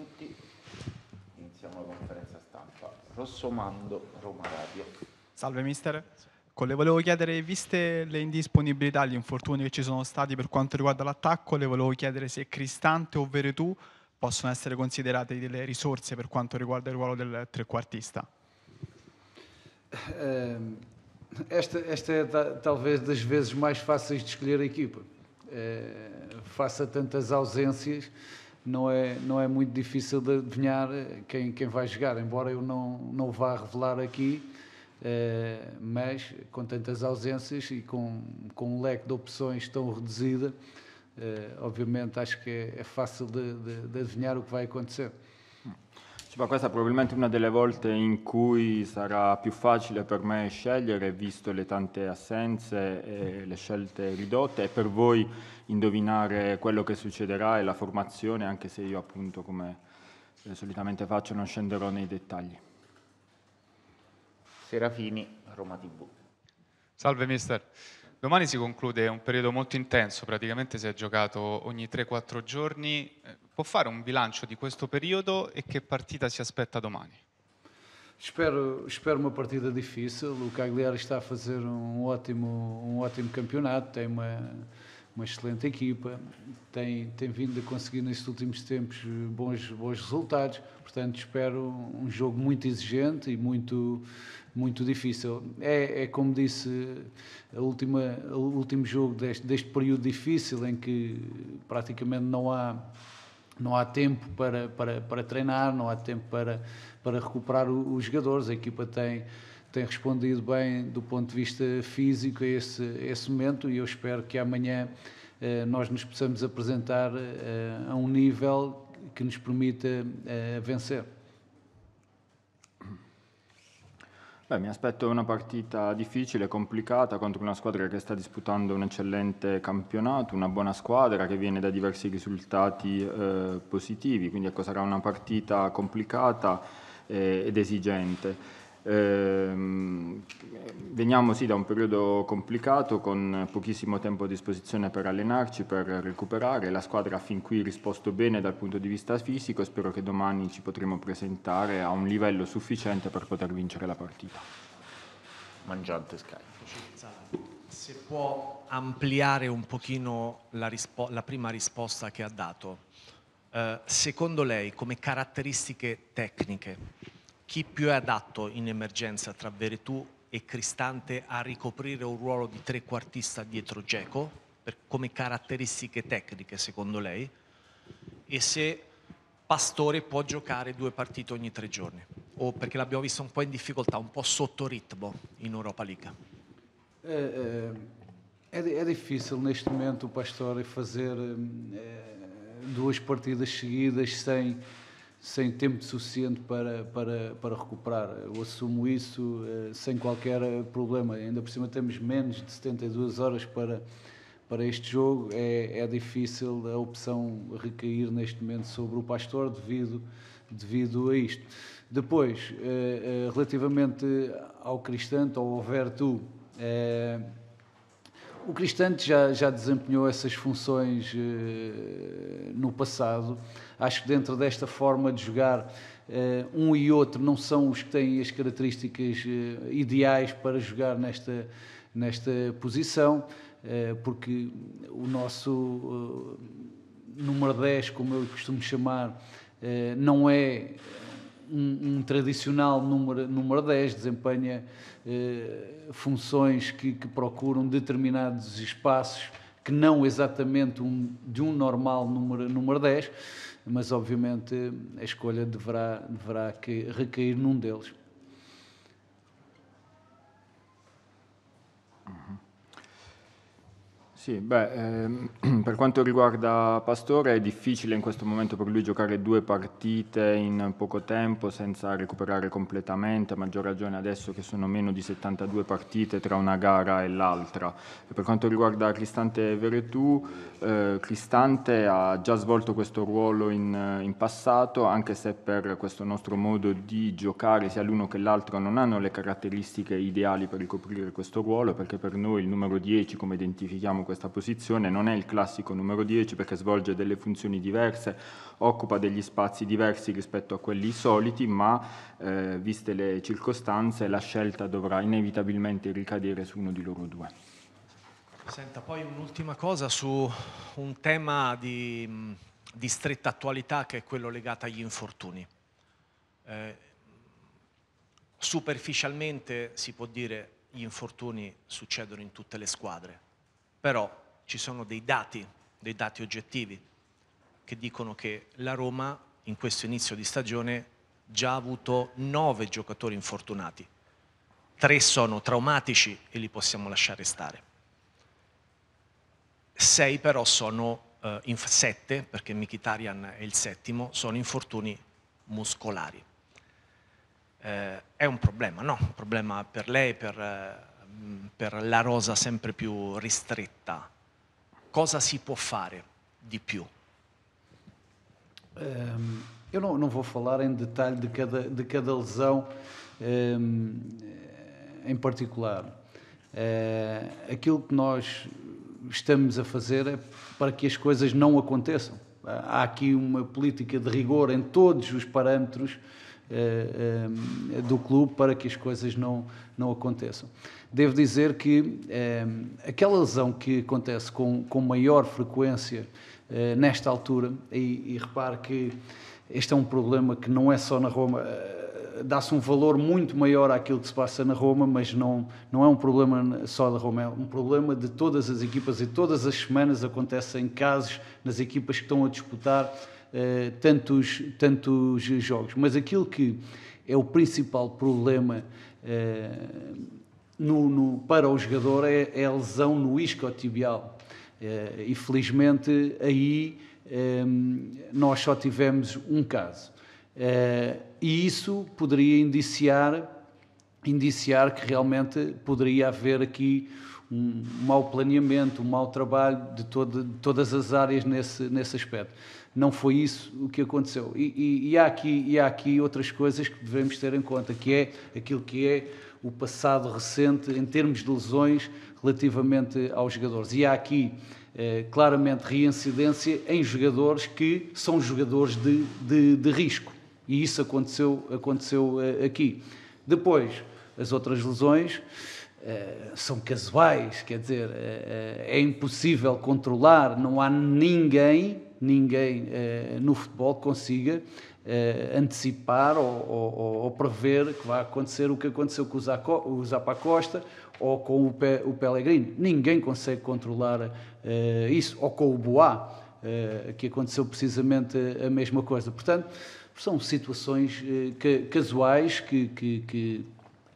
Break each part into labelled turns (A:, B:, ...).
A: tutti, iniziamo la conferenza stampa. Rossomando, Roma Radio. Salve mister, con le volevo chiedere, viste le indisponibilità, gli infortuni che ci sono stati per quanto riguarda l'attacco, le volevo chiedere se Cristante o Veretù possono essere considerate delle risorse per quanto riguarda il ruolo del trequartista.
B: Uh, esta, esta talvez das vezes mais fáceis de escolher a equipa. Uh, face a tantas ausências, não é, não é muito difícil de adivinhar eh, quem, quem vai jogar, embora eu não, não vá revelar aqui, uh, mas com tantas ausências e com, com um leque de opções tão reduzida, uh, eh, obviamente acho que é, é fácil de, de, de, adivinhar o que vai acontecer. Hum.
C: Ma questa è probabilmente una delle volte in cui sarà più facile per me scegliere, visto le tante assenze e le scelte ridotte, e per voi indovinare quello che succederà e la formazione, anche se io appunto, come eh, solitamente faccio, non scenderò nei dettagli.
A: Serafini, Roma TV.
C: Salve mister. Domani si conclude un periodo molto intenso, praticamente si è giocato ogni 3-4 giorni eh, può fare un bilancio di questo periodo e che partita si aspetta domani?
B: Espero, espero uma partida difícil. O Cagliari está a fazer um ótimo, um ótimo campeonato, tem uma, uma excelente equipa, tem, tem vindo a conseguir nestes últimos tempos bons, bons resultados. Portanto, espero um jogo muito exigente e muito, muito difícil. É, é como disse, a última, o último jogo deste, deste período difícil em que praticamente não há não há tempo para, para, para treinar, não há tempo para, para recuperar os jogadores. A equipa tem, tem respondido bem do ponto de vista físico a esse, a esse momento e eu espero que amanhã eh, nós nos possamos apresentar eh, a um nível que nos permita eh, vencer.
C: Beh, mi aspetto una partita difficile, complicata contro una squadra che sta disputando un eccellente campionato, una buona squadra che viene da diversi risultati eh, positivi, quindi ecco, sarà una partita complicata eh, ed esigente. Ehm, veniamo sì, da un periodo complicato con pochissimo tempo a disposizione per allenarci, per recuperare. La squadra ha fin qui risposto bene dal punto di vista fisico e spero che domani ci potremo presentare a un livello sufficiente per poter vincere la partita. Mangiante
A: Sky. Se può ampliare un pochino la, rispo la prima risposta che ha dato, eh, secondo lei come caratteristiche tecniche chi più è adatto in emergenza tra Veretù e Cristante a ricoprire un ruolo di trequartista dietro Geco, per, come caratteristiche tecniche secondo lei, e se Pastore può giocare due partite ogni tre giorni, o perché l'abbiamo visto un po' in difficoltà, un po' sotto ritmo in Europa League.
B: Eh, eh, è, é, é difícil neste momento o Pastore fare eh, due partite partidas seguidas sem sem tempo suficiente para, para, para recuperar. Eu assumo isso eh, sem qualquer eh, problema. Ainda por cima temos menos de 72 horas para, para este jogo. É, é difícil a opção recair neste momento sobre o Pastor devido, devido a isto. Depois, eh, relativamente ao Cristante, ao Vertu, o Cristante já, já desempenhou essas funções eh, no passado. Acho que dentro desta forma de jogar, eh, um e outro não são os que têm as características eh, ideais para jogar nesta, nesta posição, porque o nosso número 10, como eu costumo chamar, não é um, um, tradicional número, número 10 desempenha eh, funções que, que, procuram determinados espaços que não exatamente um, de um normal número, número 10, mas obviamente a escolha deverá, deverá que recair num deles. Sì, beh, ehm, per quanto
C: riguarda Pastore è difficile in questo momento per lui giocare due partite in poco tempo senza recuperare completamente, a maggior ragione adesso che sono meno di 72 partite tra una gara e l'altra. E per quanto riguarda Cristante Veretù, eh, Cristante ha già svolto questo ruolo in, in passato, anche se per questo nostro modo di giocare sia l'uno che l'altro non hanno le caratteristiche ideali per ricoprire questo ruolo, perché per noi il numero 10 come identifichiamo questa questa posizione, non è il classico numero 10 perché svolge delle funzioni diverse, occupa degli spazi diversi rispetto a quelli soliti, ma eh, viste le circostanze la scelta dovrà inevitabilmente ricadere su uno di loro due.
A: Senta, poi un'ultima cosa su un tema di, di, stretta attualità che è quello legato agli infortuni. Eh, superficialmente si può dire gli infortuni succedono in tutte le squadre, però ci sono dei dati, dei dati oggettivi, che dicono che la Roma in questo inizio di stagione già ha avuto nove giocatori infortunati, tre sono traumatici e li possiamo lasciare stare. Sei però sono, eh, in sette, perché Mikitarian è il settimo, sono infortuni muscolari. Eh, è un problema, no? Un problema per lei, per, eh, per la rosa sempre più ristretta, cosa si può fare di più?
B: Um, ehm, eu não, vou falar em detalhe de cada, cada lesão um, ehm, em particular. Uh, aquilo que nós estamos a fazer é para que as coisas não aconteçam. Há aqui uma política de rigor em todos os parâmetros eh, eh, do clube para que as coisas não, não aconteçam. Devo dizer que eh, aquela lesão que acontece com, com maior frequência nesta altura, e, e repare que este é um problema que não é só na Roma dá-se um valor muito maior àquilo que se passa na Roma, mas não, não é um problema só da Roma, é um problema de todas as equipas e todas as semanas acontecem casos nas equipas que estão a disputar eh, tantos, tantos jogos. Mas aquilo que é o principal problema uh, no, no, para o jogador é, é a lesão no isco Uh, e felizmente aí um, nós só tivemos um caso. Uh, e isso poderia indiciar indiciar que realmente poderia haver aqui um mau planeamento, um mau trabalho de, todo, de todas as áreas nesse, nesse aspecto. Não foi isso o que aconteceu. E, e, e, há aqui, e há aqui outras coisas que devemos ter em conta, que é aquilo que é o passado recente em termos de lesões relativamente aos jogadores. E há aqui eh, claramente reincidência em jogadores que são jogadores de, de, de risco. E isso aconteceu, aconteceu eh, aqui. Depois, as outras lesões eh, são casuais, quer dizer, eh, eh, é impossível controlar, não há ninguém, ninguém no futebol consiga antecipar ou, ou, ou, prever que vai acontecer o que aconteceu com o Zapa Costa ou com o, Pe, o Pellegrini. Ninguém consegue controlar isso, ou com o Boá, que aconteceu precisamente a mesma coisa. Portanto, são situações casuais que, que, que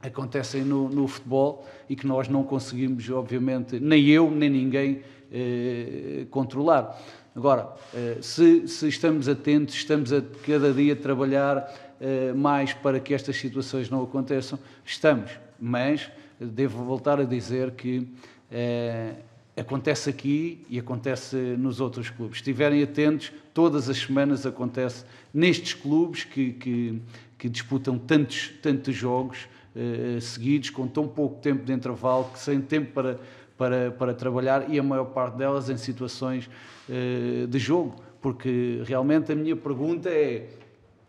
B: acontecem no, no, futebol e que nós não conseguimos, obviamente, nem eu, nem ninguém eh, controlar. Agora, eh, se, se, estamos atentos, estamos a cada dia trabalhar eh, mais para que estas situações não aconteçam, estamos. Mas devo voltar a dizer que eh, acontece aqui e acontece nos outros clubes. Estiverem atentos, todas as semanas acontece nestes clubes que, que, que disputam tantos, tantos jogos eh, seguidos, com tão pouco tempo de intervalo, que sem tempo para, para, para trabalhar e a maior parte delas em situações eh, de jogo. Porque realmente a minha pergunta é: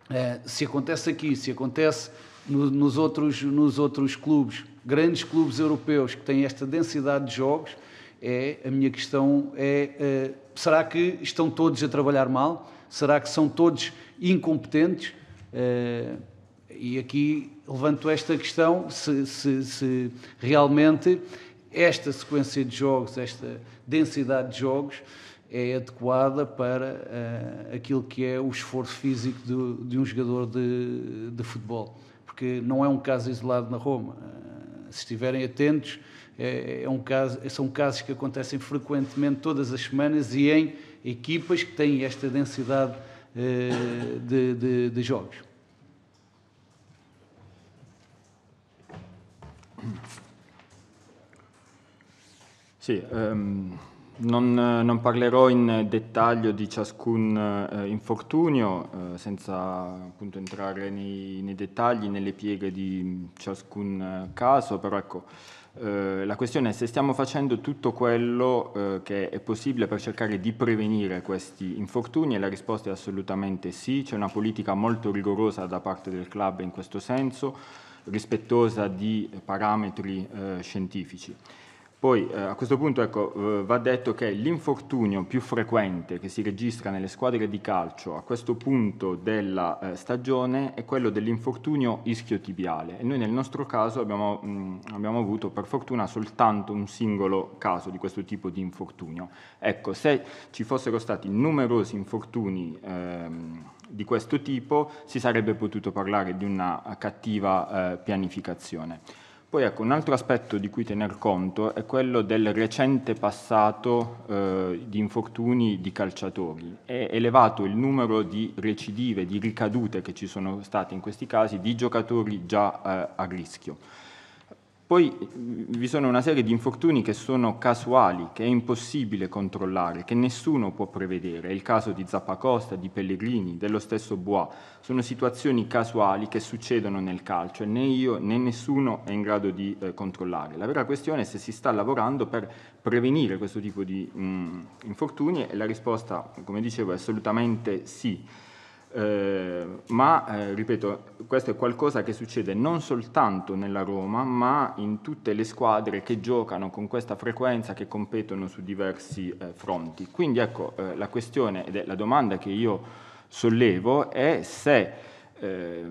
B: eh, se acontece aqui, se acontece no, nos, outros, nos outros clubes, grandes clubes europeus que têm esta densidade de jogos, é, a minha questão é: eh, será que estão todos a trabalhar mal? Será que são todos incompetentes? E aqui levanto esta questão: se, se, se realmente esta sequência de jogos, esta densidade de jogos, é adequada para uh, aquilo que é o esforço físico do, de um jogador de, de, futebol. Porque não é um caso isolado na Roma. Uh, se estiverem atentos, é, é um caso, são casos que acontecem frequentemente todas as semanas e em equipas que têm esta densidade uh, de, de, de jogos.
C: Sì, ehm, non, non, parlerò in dettaglio di ciascun eh, infortunio, eh, senza appunto entrare nei, nei, dettagli, nelle pieghe di ciascun eh, caso, però ecco, eh, la questione è se stiamo facendo tutto quello eh, che è possibile per cercare di prevenire questi infortuni e la risposta è assolutamente sì, c'è una politica molto rigorosa da parte del club in questo senso, rispettosa di eh, parametri eh, scientifici. Poi eh, a questo punto ecco, eh, va detto che l'infortunio più frequente che si registra nelle squadre di calcio a questo punto della eh, stagione è quello dell'infortunio ischiotibiale e noi nel nostro caso abbiamo, mh, mm, abbiamo, avuto per fortuna soltanto un singolo caso di questo tipo di infortunio. Ecco, se ci fossero stati numerosi infortuni ehm, di questo tipo si sarebbe potuto parlare di una eh, cattiva eh, pianificazione. Poi ecco, un altro aspetto di cui tener conto è quello del recente passato eh, di infortuni di calciatori. È elevato il numero di recidive, di ricadute che ci sono state in questi casi di giocatori già eh, a rischio. Poi vi sono una serie di infortuni che sono casuali, che è impossibile controllare, che nessuno può prevedere. È il caso di Zappacosta, di Pellegrini, dello stesso Bois. Sono situazioni casuali che succedono nel calcio e né io né nessuno è in grado di eh, controllare. La vera questione è se si sta lavorando per prevenire questo tipo di mh, infortuni e la risposta, come dicevo, è assolutamente sì. Ehm, ma, eh, ripeto, questo è qualcosa che succede non soltanto nella Roma, ma in tutte le squadre che giocano con questa frequenza, che competono su diversi eh, fronti. Quindi ecco, eh, la questione ed è la domanda che io sollevo è se eh,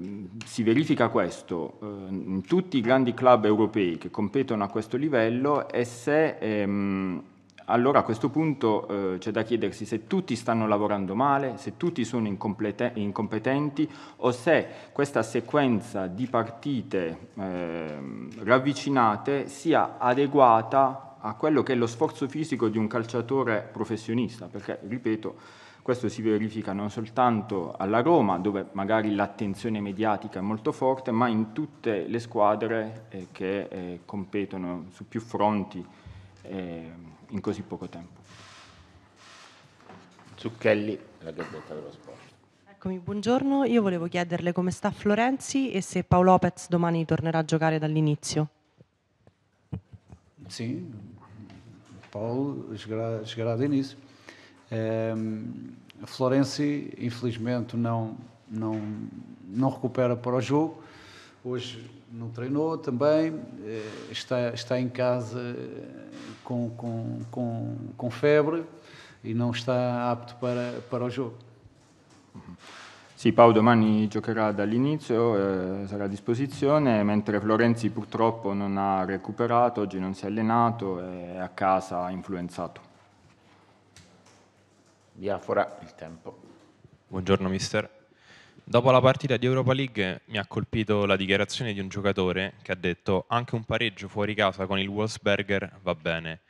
C: si verifica questo eh, in tutti i grandi club europei che competono a questo livello e se ehm, allora a questo punto eh, c'è da chiedersi se tutti stanno lavorando male, se tutti sono incompetenti o se questa sequenza di partite eh, ravvicinate sia adeguata a quello che è lo sforzo fisico di un calciatore professionista, perché, ripeto, questo si verifica non soltanto alla Roma, dove magari l'attenzione mediatica è molto forte, ma in tutte le squadre eh, che eh, competono su più fronti ehm, in così poco tempo. Zucchelli, la Gazzetta dello Sport.
A: Eccomi, buongiorno. Io volevo chiederle come sta Florenzi e se Paolo Lopez domani tornerà a giocare dall'inizio.
B: Sì, Paolo chegará, chegará de Um, ehm, Florenci, infelizmente, non recupera per il gioco. Hoje não treinou também, eh, está, está em casa eh, com, com, com, com febre e não está apto para, para o jogo.
C: Sì, Pau domani giocherà dall'inizio, eh, sarà a disposizione, mentre Florenzi purtroppo non ha recuperato, oggi non si è allenato e a casa influenzato. Biafora, il tempo. Buongiorno mister, Dopo la partita di Europa League mi ha colpito la dichiarazione di un giocatore che ha detto anche un pareggio fuori casa con il Wolfsberger va bene.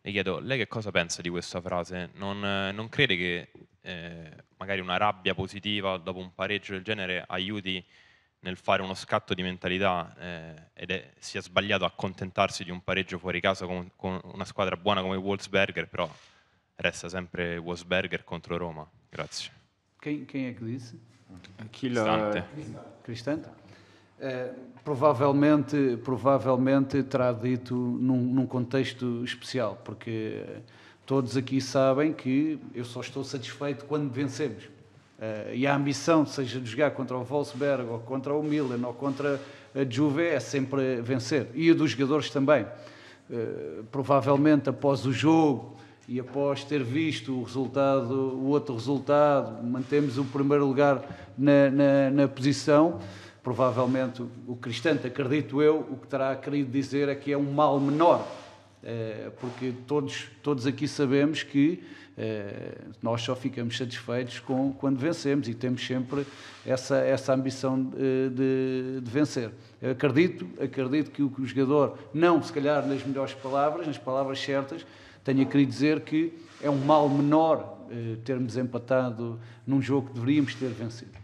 C: Le chiedo, lei che cosa pensa di questa frase? Non, non crede che eh, magari una rabbia positiva dopo un pareggio del genere aiuti nel fare uno scatto di mentalità eh, ed è, sia sbagliato accontentarsi di un pareggio fuori casa con, con una squadra buona come Wolfsberger, però resta sempre Wolfsberger contro Roma. Grazie.
B: Chi è é Aquila Cristante. Uh, provavelmente, provavelmente terá dito num, num contexto especial, porque todos aqui sabem que eu só estou satisfeito quando vencemos. Uh, e a ambição, seja de jogar contra o Wolfsberg, ou contra o Milan, ou contra a Juve, é sempre vencer. E a dos jogadores também. Uh, provavelmente após o jogo, e após ter visto o resultado, o outro resultado, mantemos o primeiro lugar na, na, na posição. Provavelmente o Cristante, acredito eu, o que terá querido dizer é que é um mal menor, eh, porque todos, todos aqui sabemos que eh, nós só ficamos satisfeitos com, quando vencemos e temos sempre essa, essa ambição eh, de, de vencer. Eu acredito, acredito que o, que o jogador, não se calhar nas melhores palavras, nas palavras certas, Tenho a querer dizer que é um mal menor eh, termos empatado num jogo que deveríamos ter vencido.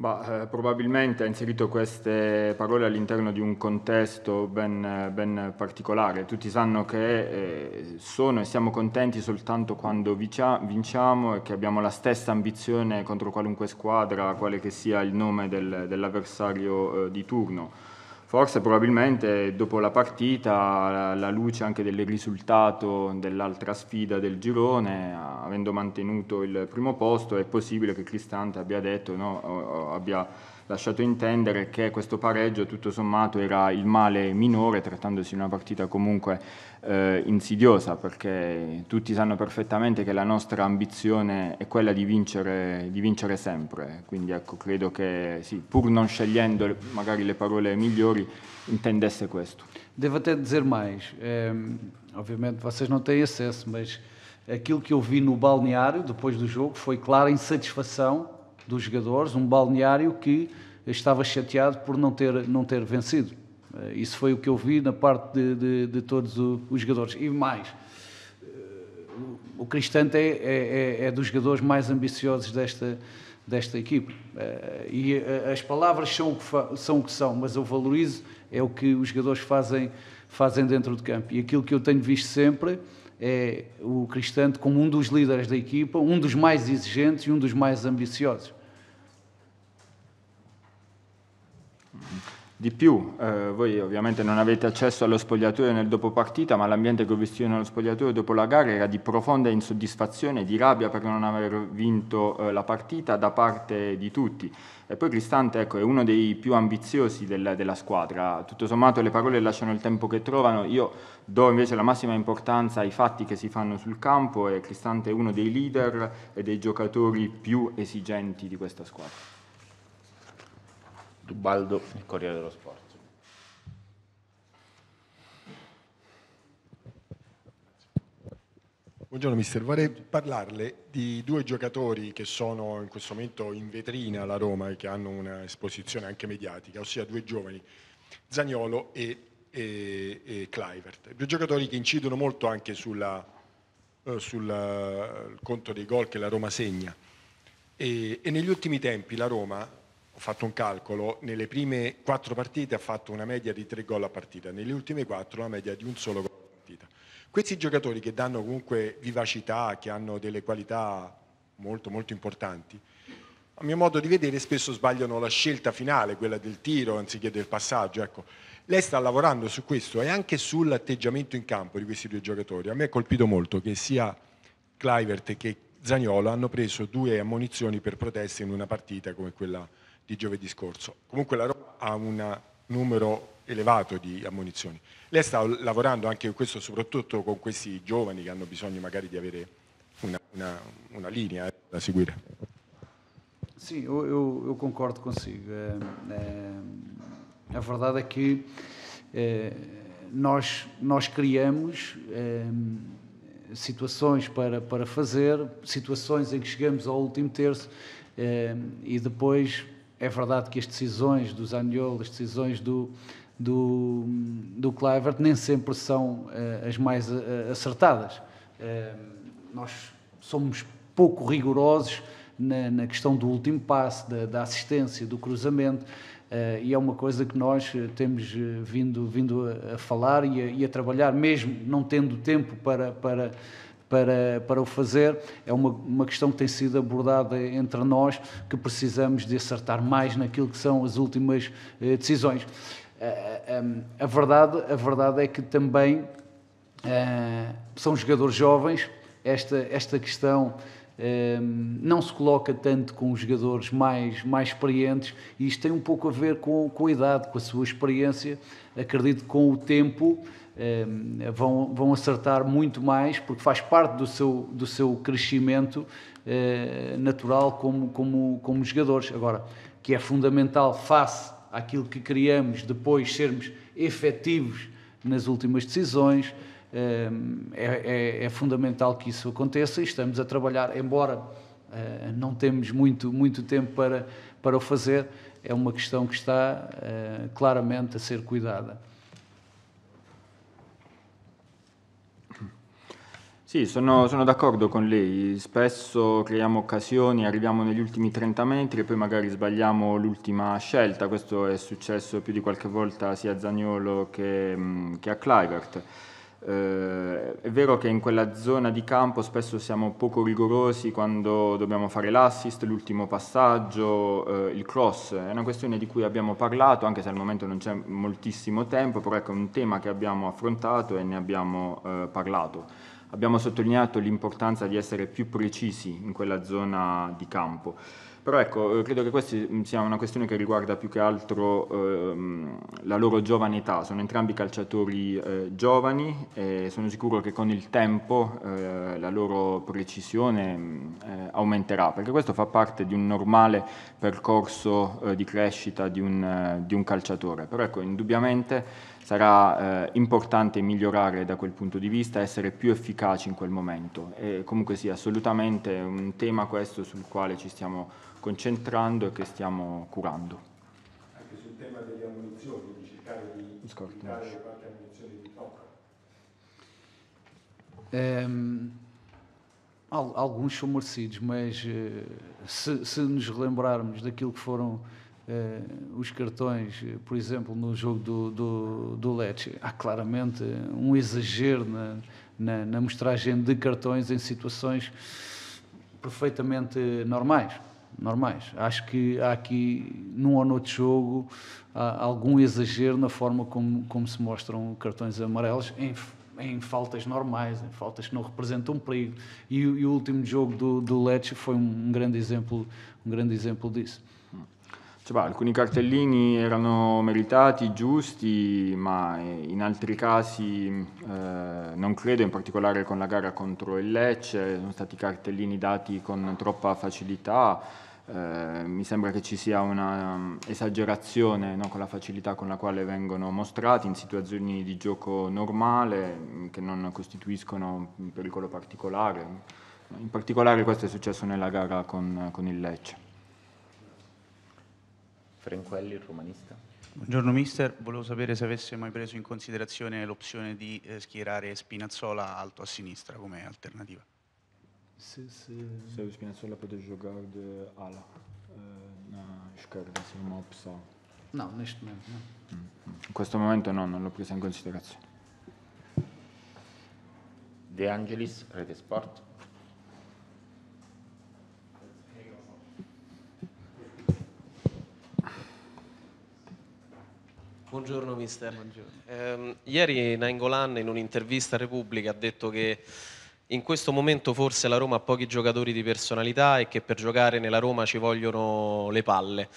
C: Bah, eh, probabilmente ha inserito queste parole all'interno di un contesto ben, ben particolare. Tutti sanno che eh, sono e siamo contenti soltanto quando vinciamo e che abbiamo la stessa ambizione contro qualunque squadra, quale che sia il nome del, dell'avversario eh, di turno. Forse probabilmente dopo la partita, alla luce anche del risultato dell'altra sfida del girone, avendo mantenuto il primo posto, è possibile che Cristante abbia detto, no, abbia lasciato intendere che questo pareggio tutto sommato era il male minore, trattandosi di una partita comunque eh, insidiosa, perché tutti sanno perfettamente che la nostra ambizione è quella di vincere, di vincere sempre. Quindi ecco, credo che sì, pur non scegliendo magari le parole migliori, intendesse questo.
B: Devo até dizer mais. É, ehm, obviamente vocês non têm acesso, mas aquilo che eu vi no balneario depois do jogo foi clara insatisfação dos jogadores, um balneário que estava chateado por não ter, não ter vencido. Eh, isso foi o que eu vi na parte de, de, de todos os jogadores. E mais, eh, o Cristante é, é, é, é dos jogadores mais ambiciosos desta, desta equipe. Eh, e as palavras são o, que são o que são, mas eu valorizo é o que os jogadores fazem, fazem dentro de campo. E aquilo que eu tenho visto sempre é o Cristante como um dos líderes da equipa, um dos mais exigentes e um dos mais ambiciosos.
C: Di più, eh, voi ovviamente non avete accesso allo spogliatoio nel dopopartita, ma l'ambiente che ho visto io nello spogliatoio dopo la gara era di profonda insoddisfazione, di rabbia per non aver vinto eh, la partita da parte di tutti. E poi Cristante ecco, è uno dei più ambiziosi del, della squadra, tutto sommato le parole lasciano il tempo che trovano, io do invece la massima importanza ai fatti che si fanno sul campo e Cristante è uno dei leader e dei giocatori più esigenti di questa squadra.
D: Dubaldo, il Corriere dello Sport. Buongiorno mister, vorrei parlarle di due giocatori che sono in questo momento in vetrina alla Roma e che hanno un'esposizione anche mediatica, ossia due giovani, Zagnolo e, e, e Clivert. Due giocatori che incidono molto anche sulla, eh, sul eh, conto dei gol che la Roma segna. E, e negli ultimi tempi la Roma ho fatto un calcolo, nelle prime quattro partite ha fatto una media di tre gol a partita, nelle ultime quattro una media di un solo gol a partita. Questi giocatori che danno comunque vivacità, che hanno delle qualità molto molto importanti, a mio modo di vedere spesso sbagliano la scelta finale, quella del tiro anziché del passaggio. Ecco. Lei sta lavorando su questo e anche sull'atteggiamento in campo di questi due giocatori. A me è colpito molto che sia Clivert che Zagnolo hanno preso due ammonizioni per proteste in una partita come quella di giovedì scorso. Comunque la Roma ha un numero elevato di ammunizioni. Lei sta lavorando anche in questo, soprattutto con questi giovani che hanno bisogno magari di avere una, una, una linea eh, da seguire.
B: Sim, eu, eu, concordo consigo. É, ehm, é, ehm, a verdade é eh, que é, nós, nós criamos ehm, situações para, para fazer, situações em que chegamos ao último terço e depois É verdade que as decisões do Zaniolo, as decisões do, do, do nem sempre são uh, as mais uh, acertadas. Uh, nós somos pouco rigorosos na, na, questão do último passo, da, da assistência, do cruzamento, e é uma coisa que nós temos vindo, vindo a, a falar e a, e a, trabalhar, mesmo não tendo tempo para, para para, para o fazer. É uma, uma questão que tem sido abordada entre nós, que precisamos de acertar mais naquilo que são as últimas eh, decisões. Eh, eh, ehm, a, verdade, a verdade é que também eh, são jogadores jovens, esta, esta questão um, ehm, não se coloca tanto com os jogadores mais, mais experientes e isto tem um pouco a ver com, com a idade, com a sua experiência, acredito com o tempo. Eh, vão, vão acertar muito mais, porque faz parte do seu, do seu crescimento eh, natural como, como, como jogadores. Agora, que é fundamental face àquilo que criamos, depois sermos efetivos nas últimas decisões, eh, é, é, é, fundamental que isso aconteça e estamos a trabalhar, embora não temos muito, muito tempo para, para o fazer, é uma questão que está claramente a ser cuidada.
C: Sì, sono, sono d'accordo con lei. Spesso creiamo occasioni, arriviamo negli ultimi 30 metri e poi magari sbagliamo l'ultima scelta. Questo è successo più di qualche volta sia a Zagnolo che, mm, che a Clivert. Eh, è vero che in quella zona di campo spesso siamo poco rigorosi quando dobbiamo fare l'assist, l'ultimo passaggio, eh, il cross. È una questione di cui abbiamo parlato, anche se al momento non c'è moltissimo tempo, però ecco, è un tema che abbiamo affrontato e ne abbiamo eh, parlato. Abbiamo sottolineato l'importanza di essere più precisi in quella zona di campo. Però ecco, eh, credo che questa mm, sia una questione che riguarda più che altro ehm, la loro giovane età. Sono entrambi calciatori eh, giovani e sono sicuro che con il tempo eh, la loro precisione mm, eh, aumenterà, perché questo fa parte di un normale percorso eh, di crescita di un, eh, di un calciatore. Però ecco, indubbiamente sarà eh, importante migliorare da quel punto di vista, essere più efficaci in quel momento. E comunque sì, assolutamente un tema questo sul quale ci stiamo concentrando e che stiamo curando.
D: Anche sul tema delle ammunizioni, di cercare di Scorto. qualche ammunizione di tocca.
B: Um, ehm, alguns são merecidos, mas eh, se, se nos lembrarmos daquilo que foram Eh, os cartões, eh, por exemplo, no jogo do, do, do Lecce, há claramente eh, um exagero na, na, na mostragem de cartões em situações perfeitamente normais normais. Acho que há aqui, num ou noutro jogo, algum exagero na forma como, como se mostram cartões amarelos em, em, faltas normais, em faltas que não representam perigo. E, e o último jogo do, do Lecce foi um grande exemplo, um grande exemplo disso.
C: cioè, beh, alcuni cartellini erano meritati, giusti, ma eh, in altri casi eh, non credo, in particolare con la gara contro il Lecce, sono stati cartellini dati con troppa facilità, eh, mi sembra che ci sia un'esagerazione mm, um, no, con la facilità con la quale vengono mostrati in situazioni di gioco normale mm, che non costituiscono un pericolo particolare. In particolare questo è successo nella gara con, con il Lecce. Frenquelli,
A: il romanista. Buongiorno mister, volevo sapere se avesse mai preso in considerazione l'opzione di eh, schierare Spinazzola alto a sinistra come alternativa.
C: Se, se... se Spinazzola poteva giocare ala, eh, na se una opzione.
B: No, neste momento no. Mm,
C: mm. In questo momento no, non l'ho presa in considerazione. De Angelis, Rete Sport.
A: Buongiorno mister. Buongiorno. Eh, ieri Nainggolan in un'intervista a Repubblica ha detto che in questo momento forse la Roma ha pochi giocatori di personalità e che per giocare nella Roma ci vogliono le palle.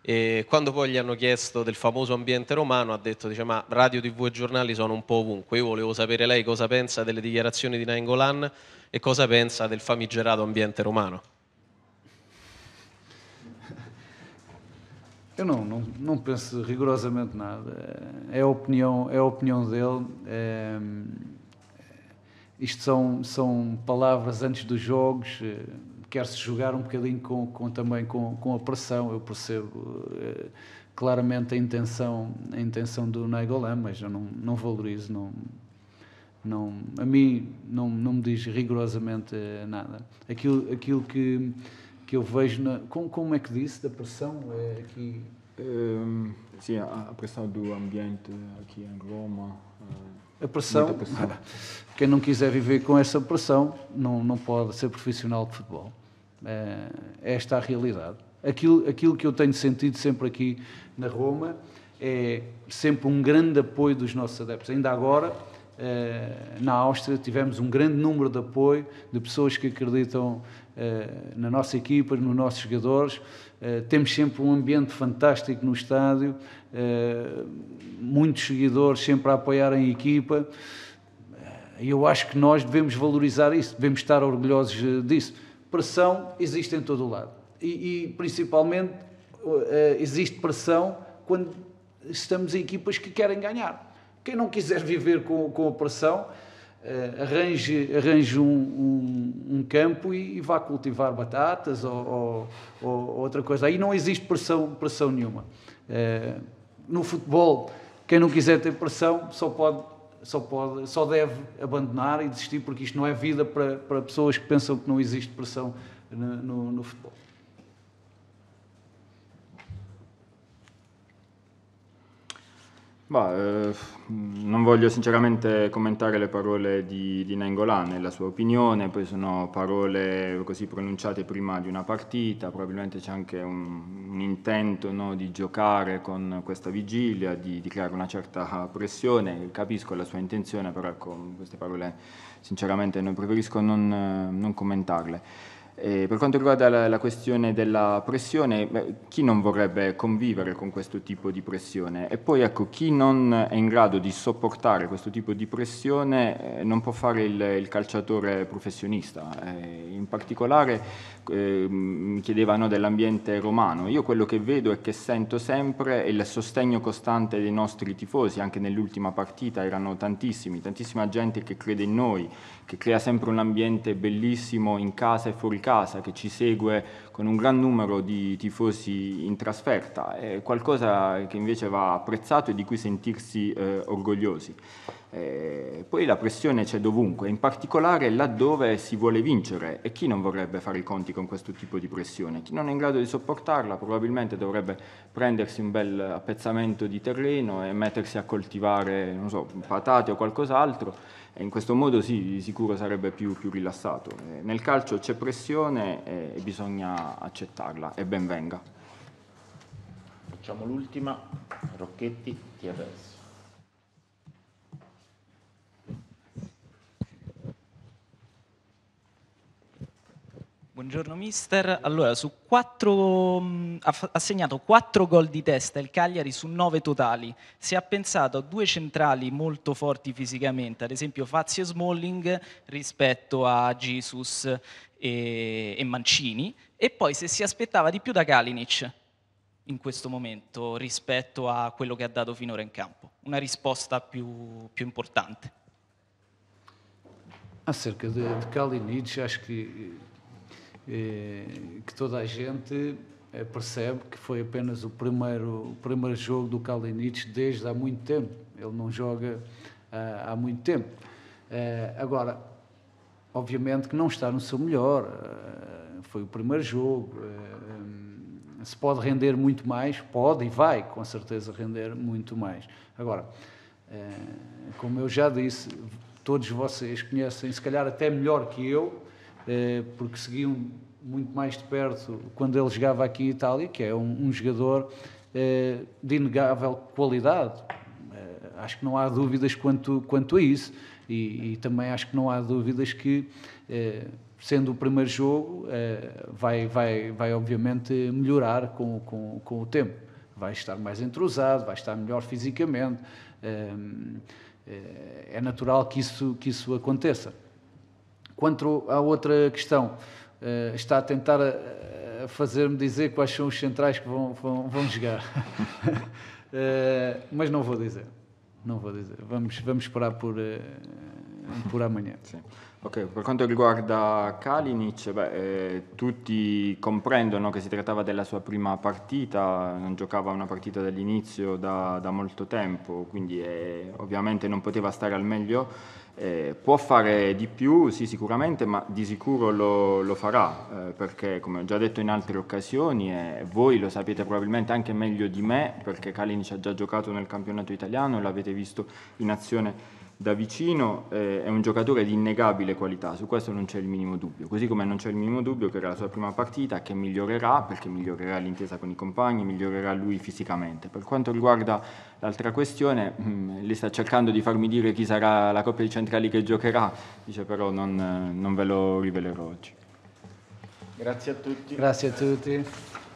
A: E quando poi gli hanno chiesto del famoso ambiente romano ha detto dice, ma radio, tv e giornali sono un po' ovunque. Io volevo sapere lei cosa pensa delle dichiarazioni di Nainggolan e cosa pensa del famigerato ambiente romano.
B: Eu não, não, não penso rigorosamente nada. É a opinião, é a opinião dele. É, é isto são, são palavras antes dos jogos. É, quer-se jogar um bocadinho com, com, também com, com a pressão. Eu percebo é, claramente a intenção, a intenção do Naigolan, mas eu não, não valorizo. Não, não, a mim não, não me diz rigorosamente é, nada. Aquilo, aquilo que que eu vejo na. Como, como é que disse? Da pressão é, aqui. Um, sim, a, a, pressão do ambiente aqui em Roma. Uh, a pressão, pressão. Quem não quiser viver com essa pressão não, não pode ser profissional de futebol. É, é, esta a realidade. Aquilo, aquilo que eu tenho sentido sempre aqui na Roma é sempre um grande apoio dos nossos adeptos. Ainda agora eh, na Áustria tivemos um grande número de apoio de pessoas que acreditam eh, na nossa equipa, nos nossos jogadores. Eh, temos sempre um ambiente fantástico no estádio, muitos seguidores sempre a apoiarem a equipa. E eu acho que nós devemos valorizar isso, devemos estar orgulhosos disso. Pressão existe em todo o lado. E, e principalmente existe pressão quando estamos em equipas que querem ganhar quem não quiser viver com, com pressão eh, arranje, arranje um, um, um campo e, e, vá cultivar batatas ou, ou, ou, outra coisa. Aí não existe pressão, pressão nenhuma. Eh, no futebol, quem não quiser ter pressão só pode só pode só deve abandonar e desistir porque isto não é vida para, para pessoas que pensam que não existe pressão no, eh, no, no futebol.
C: Bah, eh, non voglio sinceramente commentare le parole di, di Nengolan nella sua opinione, poi sono parole così pronunciate prima di una partita, probabilmente c'è anche un, un intento no, di giocare con questa vigilia, di, di, creare una certa pressione, capisco la sua intenzione, però ecco, queste parole sinceramente non preferisco non, non commentarle. E eh, per quanto riguarda la, la, questione della pressione, beh, chi non vorrebbe convivere con questo tipo di pressione? E poi ecco, chi non è in grado di sopportare questo tipo di pressione eh, non può fare il, il calciatore professionista. Eh, in particolare eh, mi chiedevano dell'ambiente romano. Io quello che vedo e che sento sempre è il sostegno costante dei nostri tifosi, anche nell'ultima partita erano tantissimi, tantissima gente che crede in noi, che crea sempre un ambiente bellissimo in casa e fuori casa casa che ci segue con un gran numero di tifosi in trasferta, è qualcosa che invece va apprezzato e di cui sentirsi eh, orgogliosi. Eh, poi la pressione c'è dovunque, in particolare laddove si vuole vincere e chi non vorrebbe fare i conti con questo tipo di pressione? Chi non è in grado di sopportarla probabilmente dovrebbe prendersi un bel appezzamento di terreno e mettersi a coltivare so, patate o qualcos'altro e in questo modo sì, di sicuro sarebbe più, più rilassato. Eh, nel calcio c'è pressione e bisogna accettarla e ben venga. Facciamo l'ultima, Rocchetti, ti adesso.
A: Buongiorno mister, allora su 4, mm, ha segnato quattro gol di testa il Cagliari su nove totali, si è pensato a due centrali molto forti fisicamente, ad esempio Fazio e Smalling rispetto a Jesus e, e Mancini e poi se si aspettava di più da Kalinic in questo momento rispetto a quello che ha dato finora in campo, una risposta più, più importante.
B: Acerca de, de Kalinic, acho que Eh, que toda a gente eh, percebe que foi apenas o primeiro, o primeiro jogo do Kalinic desde há muito tempo. Ele não joga ah, há muito tempo. Eh, agora, obviamente que não está no seu melhor, foi o primeiro jogo. se pode render muito mais, pode e vai com certeza render muito mais. Agora, como eu já disse, todos vocês conhecem, se calhar até melhor que eu, eh, porque seguiam muito mais de perto quando ele jogava aqui em Itália, que é um, um jogador eh, de inegável qualidade. Eh, acho que não há dúvidas quanto, quanto a isso. E, e também acho que não há dúvidas que, sendo o primeiro jogo, vai, vai, vai obviamente melhorar com, com, com o tempo. Vai estar mais entrosado, vai estar melhor fisicamente. É natural que isso, que isso aconteça. Quanto à outra questão, eh, está a tentar eh, fazer-me dizer quais são os centrais que vão, vão, vão jogar. Eh, mas não vou dizer. Não vou dizer. Vamos, vamos esperar por, por amanhã. Sim. Ok. Per quanto riguarda
C: Kalinic, beh, eh, tutti comprendono che si trattava della sua prima partita, non giocava una partita dall'inizio da, da molto tempo, quindi eh, ovviamente non poteva stare al meglio Eh, può fare di più, sì sicuramente, ma di sicuro lo, lo farà, eh, perché come ho già detto in altre occasioni, e eh, voi lo sapete probabilmente anche meglio di me, perché Kalinic ha già giocato nel campionato italiano e l'avete visto in azione da vicino eh, è un giocatore di innegabile qualità, su questo non c'è il minimo dubbio, così come non c'è il minimo dubbio che era la sua prima partita, che migliorerà perché migliorerà l'intesa con i compagni, migliorerà lui fisicamente. Per quanto riguarda l'altra questione, mm, lei sta cercando di farmi dire chi sarà la coppia di centrali che giocherà, dice però non, non ve lo rivelerò
B: oggi. Grazie a tutti. Grazie a tutti.